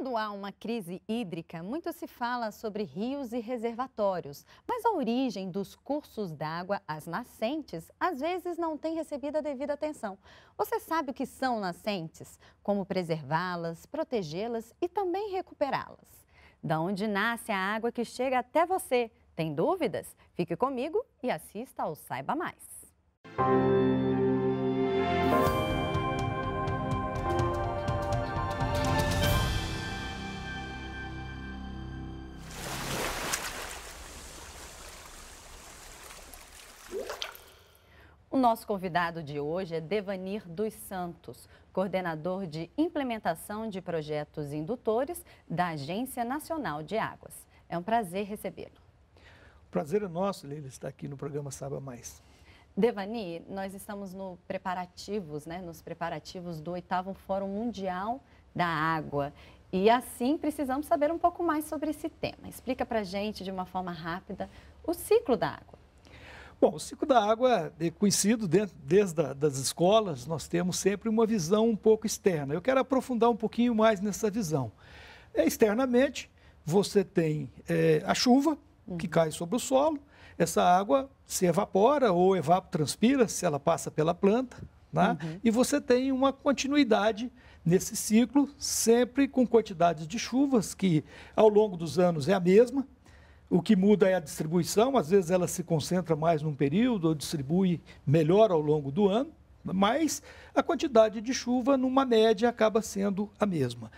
Quando há uma crise hídrica, muito se fala sobre rios e reservatórios, mas a origem dos cursos d'água, as nascentes, às vezes não tem recebido a devida atenção. Você sabe o que são nascentes? Como preservá-las, protegê-las e também recuperá-las. Da onde nasce a água que chega até você? Tem dúvidas? Fique comigo e assista ao Saiba Mais. Música nosso convidado de hoje é Devanir dos Santos, coordenador de implementação de projetos indutores da Agência Nacional de Águas. É um prazer recebê-lo. O prazer é nosso, Lili, estar aqui no programa Saba Mais. Devani, nós estamos no preparativos, né, nos preparativos do oitavo Fórum Mundial da Água. E assim precisamos saber um pouco mais sobre esse tema. Explica para gente de uma forma rápida o ciclo da água. Bom, o ciclo da água é conhecido dentro, desde a, das escolas, nós temos sempre uma visão um pouco externa. Eu quero aprofundar um pouquinho mais nessa visão. É, externamente, você tem é, a chuva que uhum. cai sobre o solo, essa água se evapora ou evapotranspira se ela passa pela planta, né? Uhum. e você tem uma continuidade nesse ciclo, sempre com quantidades de chuvas que ao longo dos anos é a mesma, o que muda é a distribuição, às vezes ela se concentra mais num período ou distribui melhor ao longo do ano, mas a quantidade de chuva, numa média, acaba sendo a mesma.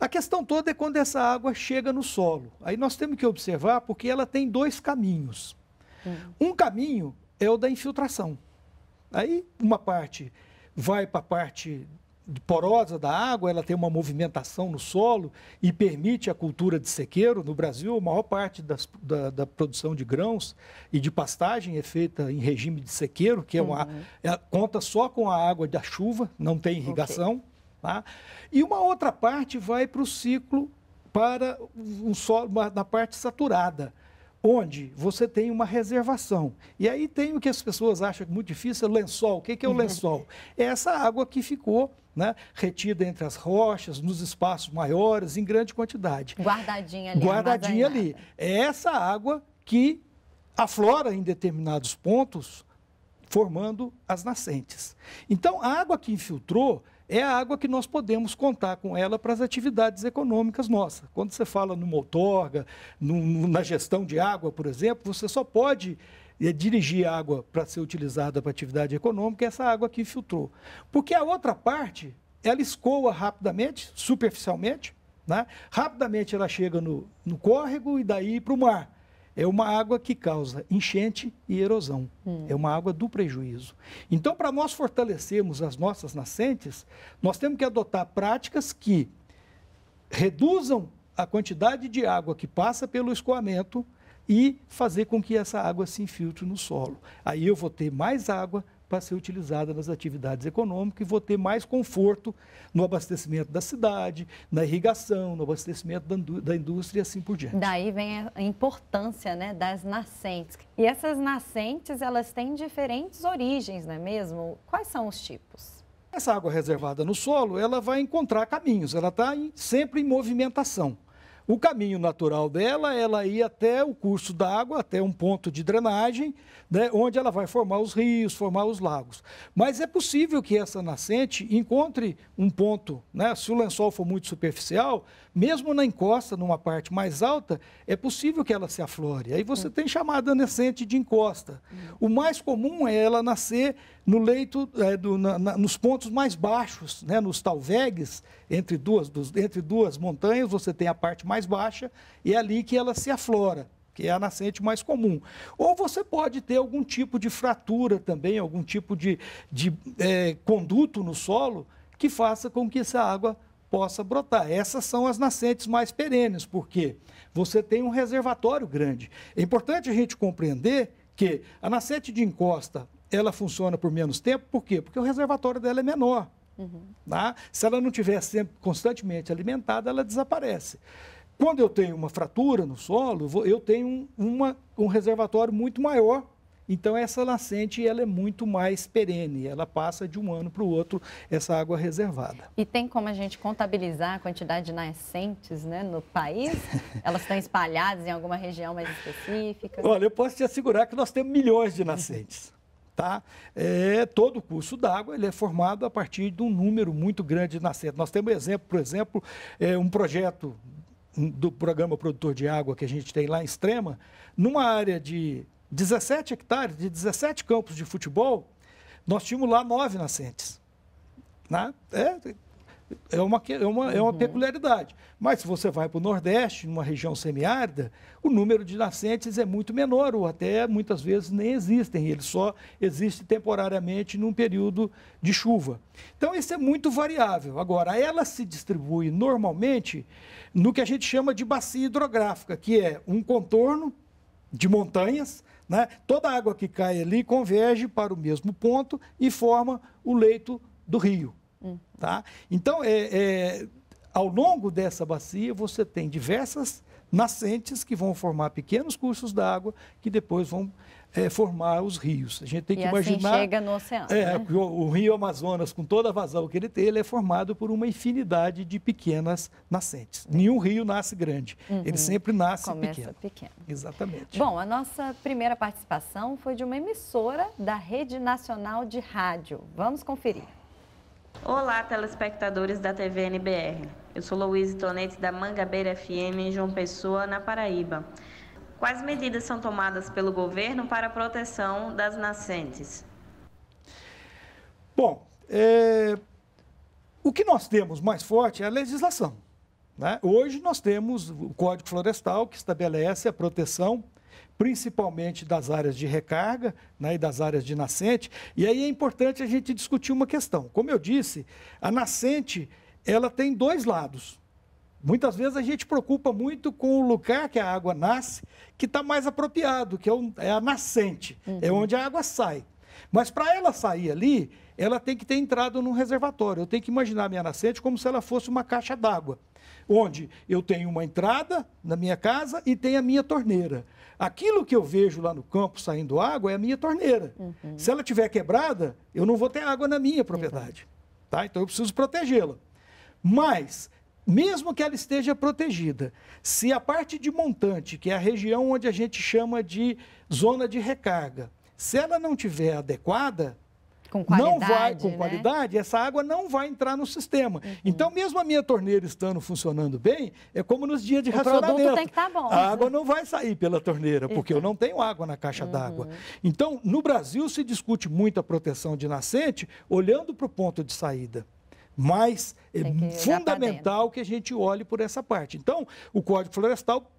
A questão toda é quando essa água chega no solo. Aí nós temos que observar porque ela tem dois caminhos. Hum. Um caminho é o da infiltração. Aí uma parte vai para a parte porosa da água, ela tem uma movimentação no solo e permite a cultura de sequeiro. No Brasil, a maior parte das, da, da, produção de grãos e de pastagem é feita em regime de sequeiro, que é uma, uhum. É, conta só com a água da chuva, não tem irrigação. Okay. Tá? E uma outra parte vai para o ciclo, para um solo, na parte saturada onde você tem uma reservação. E aí tem o que as pessoas acham muito difícil, é lençol. O que é o lençol? É essa água que ficou né, retida entre as rochas, nos espaços maiores, em grande quantidade. Guardadinha ali. Guardadinha ali. É essa água que aflora em determinados pontos, formando as nascentes. Então, a água que infiltrou é a água que nós podemos contar com ela para as atividades econômicas nossas. Quando você fala numa outorga, num, na gestão de água, por exemplo, você só pode é, dirigir a água para ser utilizada para atividade econômica, essa água que filtrou. Porque a outra parte, ela escoa rapidamente, superficialmente, né? rapidamente ela chega no, no córrego e daí para o mar. É uma água que causa enchente e erosão. Hum. É uma água do prejuízo. Então, para nós fortalecermos as nossas nascentes, nós temos que adotar práticas que reduzam a quantidade de água que passa pelo escoamento e fazer com que essa água se infiltre no solo. Aí eu vou ter mais água para ser utilizada nas atividades econômicas e vou ter mais conforto no abastecimento da cidade, na irrigação, no abastecimento da indústria e assim por diante. Daí vem a importância né, das nascentes. E essas nascentes, elas têm diferentes origens, não é mesmo? Quais são os tipos? Essa água reservada no solo, ela vai encontrar caminhos, ela está sempre em movimentação. O caminho natural dela, ela ir até o curso d'água, até um ponto de drenagem, né, onde ela vai formar os rios, formar os lagos. Mas é possível que essa nascente encontre um ponto, né, se o lençol for muito superficial, mesmo na encosta, numa parte mais alta, é possível que ela se aflore. Aí você tem chamada nascente de encosta. O mais comum é ela nascer no leito, é, do, na, na, nos pontos mais baixos, né, nos talvegues, entre duas, dos, entre duas montanhas, você tem a parte mais mais baixa, e é ali que ela se aflora, que é a nascente mais comum. Ou você pode ter algum tipo de fratura também, algum tipo de, de é, conduto no solo que faça com que essa água possa brotar. Essas são as nascentes mais perenes, porque você tem um reservatório grande. É importante a gente compreender que a nascente de encosta ela funciona por menos tempo, por quê? Porque o reservatório dela é menor. Uhum. Tá? Se ela não estiver sempre constantemente alimentada, ela desaparece. Quando eu tenho uma fratura no solo, eu tenho uma, um reservatório muito maior. Então, essa nascente ela é muito mais perene, ela passa de um ano para o outro essa água reservada. E tem como a gente contabilizar a quantidade de nascentes né, no país? Elas estão espalhadas em alguma região mais específica? Olha, eu posso te assegurar que nós temos milhões de nascentes. tá? É, todo o curso d'água é formado a partir de um número muito grande de nascentes. Nós temos exemplo, por exemplo, é, um projeto do programa produtor de água que a gente tem lá em Extrema, numa área de 17 hectares, de 17 campos de futebol, nós tínhamos lá nove nascentes. Né? É, é, é uma, é uma, é uma uhum. peculiaridade. Mas se você vai para o Nordeste, numa região semiárida, o número de nascentes é muito menor, ou até muitas vezes nem existem, ele só existe temporariamente num período de chuva. Então, isso é muito variável. Agora, ela se distribui normalmente no que a gente chama de bacia hidrográfica, que é um contorno de montanhas, né? toda a água que cai ali converge para o mesmo ponto e forma o leito do rio. Tá? Então, é, é, ao longo dessa bacia, você tem diversas nascentes que vão formar pequenos cursos d'água que depois vão é, formar os rios. A gente tem e que assim imaginar. chega no oceano. É, né? o, o, Rio Amazonas, com toda a vazão que ele tem, ele é formado por uma infinidade de pequenas nascentes. Nenhum rio nasce grande, uhum. ele sempre nasce Começa pequeno. pequeno. Exatamente. Bom, a nossa primeira participação foi de uma emissora da Rede Nacional de Rádio. Vamos conferir. Olá, telespectadores da TV NBR. Eu sou Luiz Tonetti da Mangabeira FM em João Pessoa, na Paraíba. Quais medidas são tomadas pelo governo para a proteção das nascentes? Bom, é... o que nós temos mais forte é a legislação. Né? Hoje nós temos o Código Florestal, que estabelece a proteção principalmente das áreas de recarga né, e das áreas de nascente. E aí é importante a gente discutir uma questão. Como eu disse, a nascente ela tem dois lados. Muitas vezes a gente preocupa muito com o lugar que a água nasce, que está mais apropriado, que é, é a nascente, é uhum. é onde a água sai. Mas para ela sair ali, ela tem que ter entrado num reservatório. Eu tenho que imaginar a minha nascente como se ela fosse uma caixa d'água, onde eu tenho uma entrada na minha casa e tem a minha torneira. Aquilo que eu vejo lá no campo saindo água é a minha torneira. Uhum. Se ela tiver quebrada, eu não vou ter água na minha propriedade. Tá? Então eu preciso protegê-la. Mas mesmo que ela esteja protegida, se a parte de montante, que é a região onde a gente chama de zona de recarga, se ela não tiver adequada, com não vai com né? qualidade, essa água não vai entrar no sistema. Uhum. Então, mesmo a minha torneira estando funcionando bem, é como nos dias de o racionamento. Produto tem que estar tá bom. A água não vai sair pela torneira, porque eu não tenho água na caixa uhum. d'água. Então, no Brasil se discute muito a proteção de nascente, olhando para o ponto de saída. Mas é fundamental que a gente olhe por essa parte. Então, o Código Florestal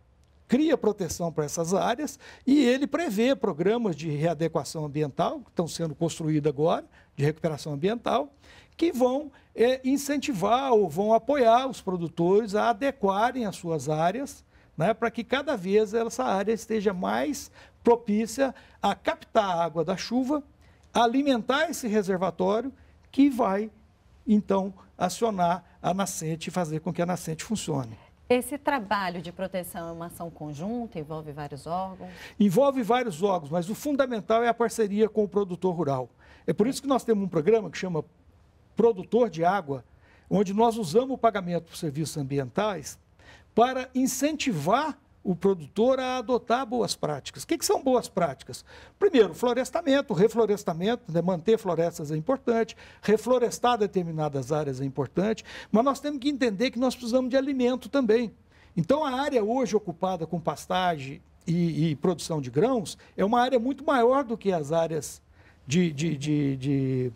cria proteção para essas áreas e ele prevê programas de readequação ambiental, que estão sendo construídos agora, de recuperação ambiental, que vão é, incentivar ou vão apoiar os produtores a adequarem as suas áreas, né, para que cada vez essa área esteja mais propícia a captar a água da chuva, alimentar esse reservatório, que vai, então, acionar a nascente e fazer com que a nascente funcione. Esse trabalho de proteção é uma ação conjunta, envolve vários órgãos? Envolve vários órgãos, mas o fundamental é a parceria com o produtor rural. É por isso que nós temos um programa que chama Produtor de Água, onde nós usamos o pagamento por serviços ambientais para incentivar o produtor a adotar boas práticas. O que, que são boas práticas? Primeiro, florestamento, reflorestamento, né? manter florestas é importante, reflorestar determinadas áreas é importante, mas nós temos que entender que nós precisamos de alimento também. Então, a área hoje ocupada com pastagem e, e produção de grãos é uma área muito maior do que as áreas de, de, de, de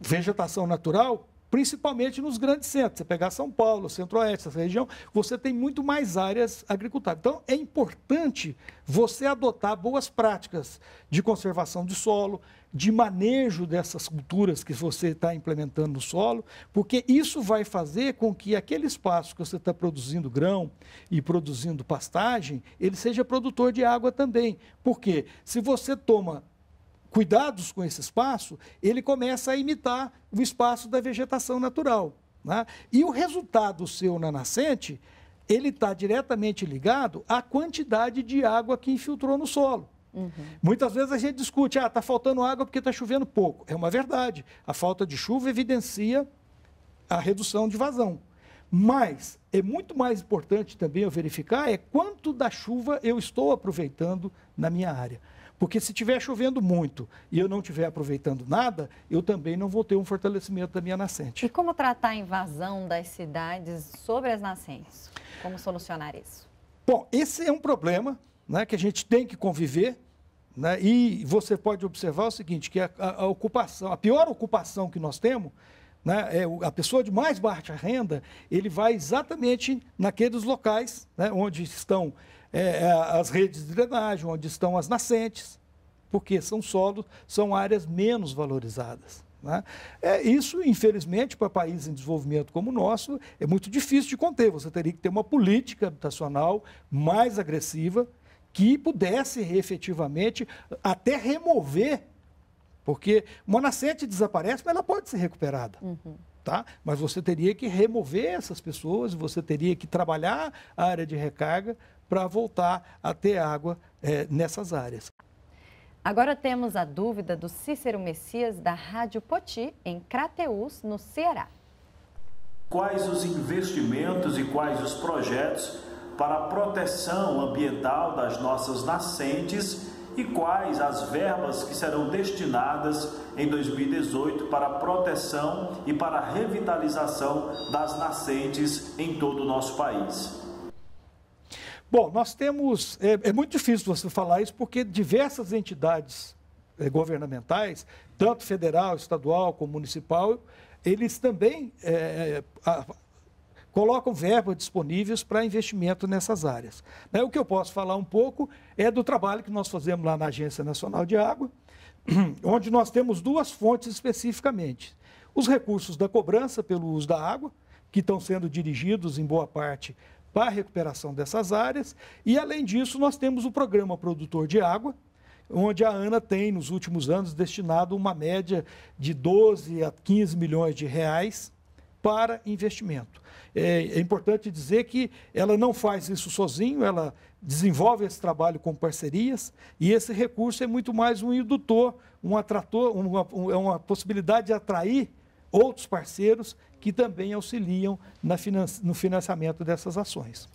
vegetação natural principalmente nos grandes centros. Você pegar São Paulo, Centro-Oeste, essa região, você tem muito mais áreas agricultáveis. Então, é importante você adotar boas práticas de conservação de solo, de manejo dessas culturas que você está implementando no solo, porque isso vai fazer com que aquele espaço que você está produzindo grão e produzindo pastagem, ele seja produtor de água também. Porque se você toma cuidados com esse espaço, ele começa a imitar o espaço da vegetação natural. Né? E o resultado seu na nascente, ele está diretamente ligado à quantidade de água que infiltrou no solo. Uhum. Muitas vezes a gente discute, ah, está faltando água porque está chovendo pouco. É uma verdade. A falta de chuva evidencia a redução de vazão. Mas é muito mais importante também eu verificar é quanto da chuva eu estou aproveitando na minha área. Porque se estiver chovendo muito e eu não estiver aproveitando nada, eu também não vou ter um fortalecimento da minha nascente. E como tratar a invasão das cidades sobre as nascentes? Como solucionar isso? Bom, esse é um problema né, que a gente tem que conviver. Né, e você pode observar o seguinte, que a, a, ocupação, a pior ocupação que nós temos, né, é a pessoa de mais baixa renda, ele vai exatamente naqueles locais né, onde estão é, é, as redes de drenagem, onde estão as nascentes, porque são solos, são áreas menos valorizadas. Né? É, isso, infelizmente, para países em desenvolvimento como o nosso, é muito difícil de conter. Você teria que ter uma política habitacional mais agressiva que pudesse efetivamente até remover, porque uma nascente desaparece, mas ela pode ser recuperada. Uhum. Tá? Mas você teria que remover essas pessoas, você teria que trabalhar a área de recarga para voltar a ter água é, nessas áreas. Agora temos a dúvida do Cícero Messias, da Rádio Poti, em Crateús, no Ceará. Quais os investimentos e quais os projetos para a proteção ambiental das nossas nascentes e quais as verbas que serão destinadas em 2018 para a proteção e para a revitalização das nascentes em todo o nosso país? Bom, nós temos. É, é, muito difícil você falar isso, porque diversas entidades é, governamentais, tanto federal, estadual como municipal, eles também é, é, a, colocam verbas disponíveis para investimento nessas áreas. Né? O que eu posso falar um pouco é do trabalho que nós fazemos lá na Agência Nacional de Água, onde nós temos duas fontes especificamente: os recursos da cobrança pelo uso da água, que estão sendo dirigidos em boa parte para a recuperação dessas áreas. E, além disso, nós temos o programa Produtor de Água, onde a ANA tem, nos últimos anos, destinado uma média de 12 a 15 milhões de reais para investimento. É, é, importante dizer que ela não faz isso sozinho, ela desenvolve esse trabalho com parcerias e esse recurso é muito mais um indutor, um atrator, uma, é uma possibilidade de atrair outros parceiros que também auxiliam finan no financiamento dessas ações.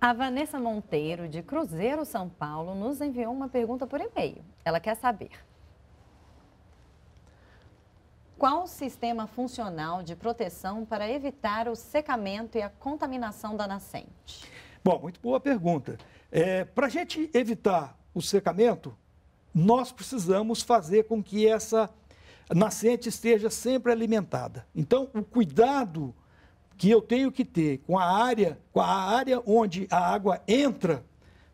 A Vanessa Monteiro, de Cruzeiro São Paulo, nos enviou uma pergunta por e-mail. Ela quer saber. Qual o sistema funcional de proteção para evitar o secamento e a contaminação da nascente? Bom, muito boa pergunta. É, para a gente evitar o secamento, nós precisamos fazer com que essa nascente esteja sempre alimentada. Então, o cuidado que eu tenho que ter com a área, com a área onde a água entra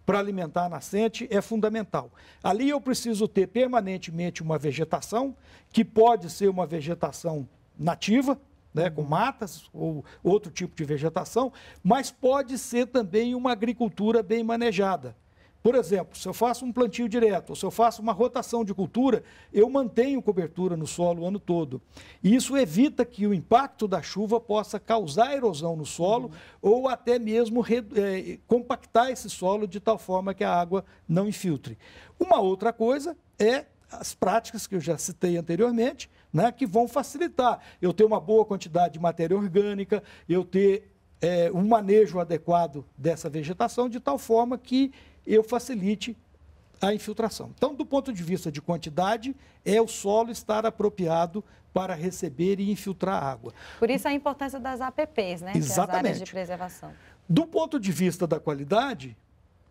para alimentar a nascente é fundamental. Ali eu preciso ter permanentemente uma vegetação, que pode ser uma vegetação nativa, né, com uhum. matas ou outro tipo de vegetação, mas pode ser também uma agricultura bem manejada. Por exemplo, se eu faço um plantio direto, ou se eu faço uma rotação de cultura, eu mantenho cobertura no solo o ano todo. E isso evita que o impacto da chuva possa causar erosão no solo uhum. ou até mesmo é, compactar esse solo de tal forma que a água não infiltre. Uma outra coisa é as práticas que eu já citei anteriormente, né, que vão facilitar eu ter uma boa quantidade de matéria orgânica, eu ter é, um manejo adequado dessa vegetação, de tal forma que eu facilite a infiltração. Então, do ponto de vista de quantidade, é o solo estar apropriado para receber e infiltrar água. Por isso a importância das APPs, né? Exatamente. É áreas de preservação. Do ponto de vista da qualidade,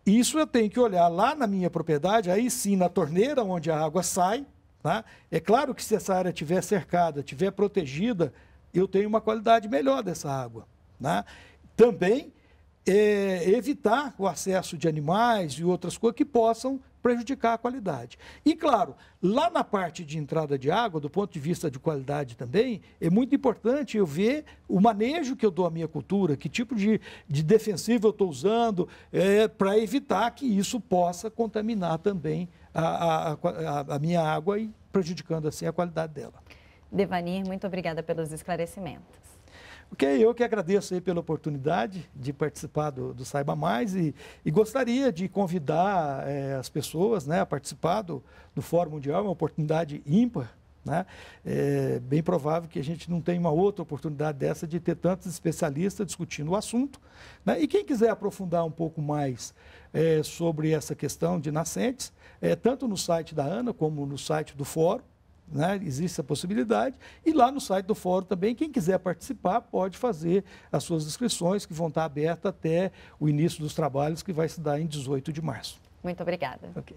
isso eu tenho que olhar lá na minha propriedade, aí sim na torneira onde a água sai. Tá? É claro que se essa área estiver cercada, estiver protegida, eu tenho uma qualidade melhor dessa água. Tá? Também é, evitar o acesso de animais e outras coisas que possam prejudicar a qualidade. E claro, lá na parte de entrada de água, do ponto de vista de qualidade também, é muito importante eu ver o manejo que eu dou à minha cultura, que tipo de, de defensivo eu estou usando, é, para evitar que isso possa contaminar também a, a, a, a minha água e prejudicando assim a qualidade dela. Devanir, muito obrigada pelos esclarecimentos. Ok, eu que agradeço aí pela oportunidade de participar do, do Saiba Mais e, e gostaria de convidar é, as pessoas né, a participar do, do Fórum Mundial, é uma oportunidade ímpar. Né? É bem provável que a gente não tenha uma outra oportunidade dessa de ter tantos especialistas discutindo o assunto. Né? E quem quiser aprofundar um pouco mais é, sobre essa questão de nascentes, é, tanto no site da ANA como no site do Fórum, né? Existe a possibilidade. E lá no site do fórum também, quem quiser participar pode fazer as suas inscrições, que vão estar abertas até o início dos trabalhos, que vai se dar em 18 de março. Muito obrigada. Okay.